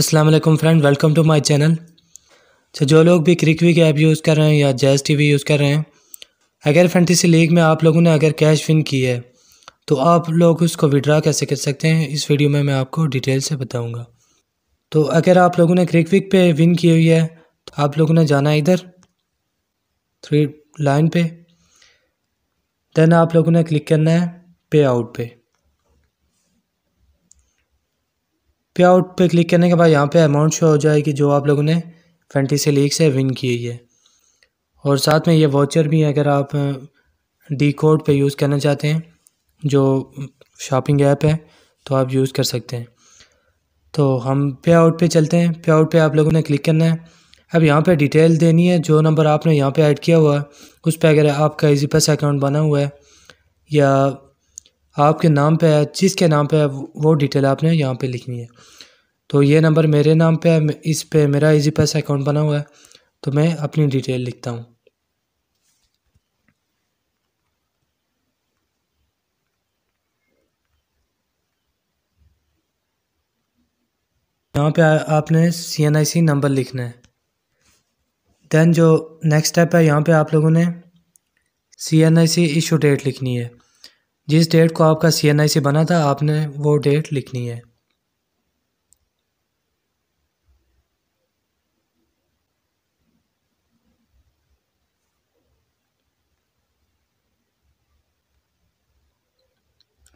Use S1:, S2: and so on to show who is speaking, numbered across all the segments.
S1: Aslam friend welcome to my channel तो जो लोग भी क्रिकवी के ऐप यूज़ कर रहे हैं या जैज़ वी यूज़ कर रहे हैं अगर फैंटेसी लीग में आप लोगों ने अगर कैश विन की है तो आप लोग उसको विड्रा कैसे कर सकते हैं इस वीडियो में मैं आपको डिटेल से बताऊंगा तो अगर आप लोगों ने क्रिकविक पे विन की हुई है तो आप लोगों ने जाना है इधर थ्री लाइन पे देन आप लोगों ने क्लिक करना है पे आउट पे पे आउट पर क्लिक करने के बाद यहाँ पे अमाउंट शो हो जाएगी जो आप लोगों ने से लीग से विन की है और साथ में ये वाचर भी है अगर आप डी कोड पर यूज़ करना चाहते हैं जो शॉपिंग ऐप है तो आप यूज़ कर सकते हैं तो हम पे आउट पर चलते हैं पे आउट पर आप लोगों ने क्लिक करना है अब यहाँ पे डिटेल देनी है जो नंबर आपने यहाँ पे ऐड किया हुआ है उस पर अगर आपका इजी पैसा अकाउंट बना हुआ है या आपके नाम पे है जिसके नाम पे है वो डिटेल आपने यहाँ पे लिखनी है तो ये नंबर मेरे नाम पे है इस पे मेरा इजी पैस अकाउंट बना हुआ है तो मैं अपनी डिटेल लिखता हूँ यहाँ पे आपने सी एन आई सी नंबर लिखना है देन जो नेक्स्ट स्टेप है यहाँ पे आप लोगों ने C N I C issue date लिखनी है जिस डेट को आपका सी एन आई से बना था आपने वो डेट लिखनी है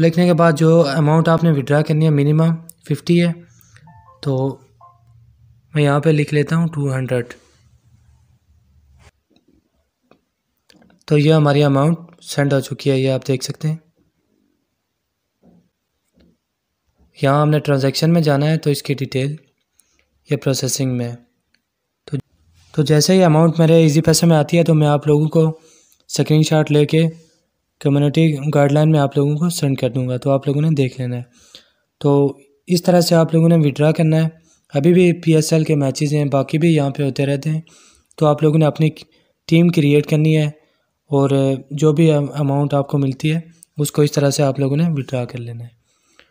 S1: लिखने के बाद जो अमाउंट आपने विड्रा करनी है मिनिमम फिफ्टी है तो मैं यहाँ पे लिख लेता हूँ टू हंड्रेड तो ये हमारी अमाउंट सेंड हो चुकी है ये आप देख सकते हैं यहाँ हमने ट्रांजैक्शन में जाना है तो इसकी डिटेल ये प्रोसेसिंग में तो तो जैसे ही अमाउंट मेरे इजी पैसे में आती है तो मैं आप लोगों को स्क्रीन शॉट लेके कम्युनिटी गाइडलाइन में आप लोगों को सेंड कर दूँगा तो आप लोगों ने देख लेना है तो इस तरह से आप लोगों ने विड्रा करना है अभी भी पी के मैच हैं बाकी भी यहाँ पर होते रहते हैं तो आप लोगों ने अपनी टीम क्रिएट करनी है और जो भी अमाउंट आपको मिलती है उसको इस तरह से आप लोगों ने विड्रा कर लेना है